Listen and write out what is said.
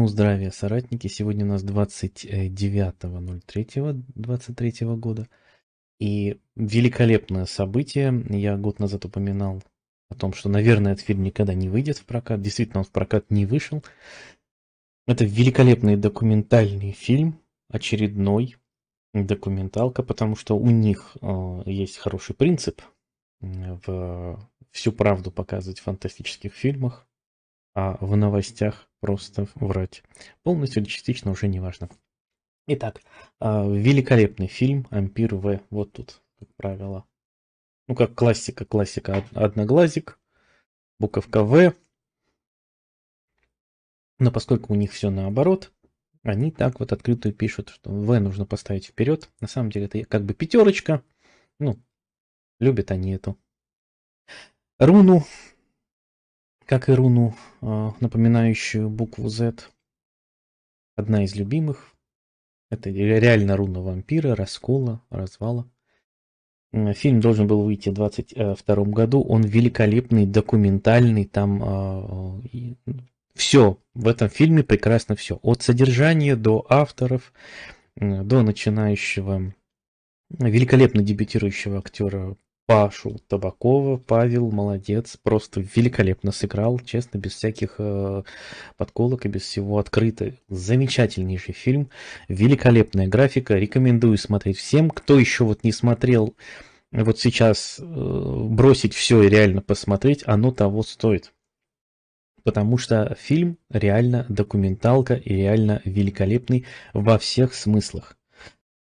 Ну, здравия, соратники. Сегодня у нас 29.03.23 года. И великолепное событие. Я год назад упоминал о том, что, наверное, этот фильм никогда не выйдет в прокат. Действительно, он в прокат не вышел. Это великолепный документальный фильм, очередной документалка, потому что у них э, есть хороший принцип в всю правду показывать в фантастических фильмах а в новостях просто врать. Полностью или частично уже не важно. Итак, а, великолепный фильм «Ампир В». Вот тут, как правило. Ну, как классика, классика. Одноглазик, буковка В. Но поскольку у них все наоборот, они так вот открытую пишут, что В нужно поставить вперед. На самом деле это как бы пятерочка. Ну, любят они эту руну как и руну, э, напоминающую букву Z. Одна из любимых. Это реально руна вампира, раскола, развала. Фильм должен был выйти в 2022 году. Он великолепный, документальный. Там э, а, ну, все в этом фильме прекрасно все. От содержания до авторов, до начинающего великолепно дебютирующего актера Пашу Табакова. Павел молодец, просто великолепно сыграл, честно, без всяких э, подколок и без всего открыто. Замечательнейший фильм, великолепная графика, рекомендую смотреть всем. Кто еще вот не смотрел, вот сейчас э, бросить все и реально посмотреть, оно того стоит. Потому что фильм реально документалка и реально великолепный во всех смыслах.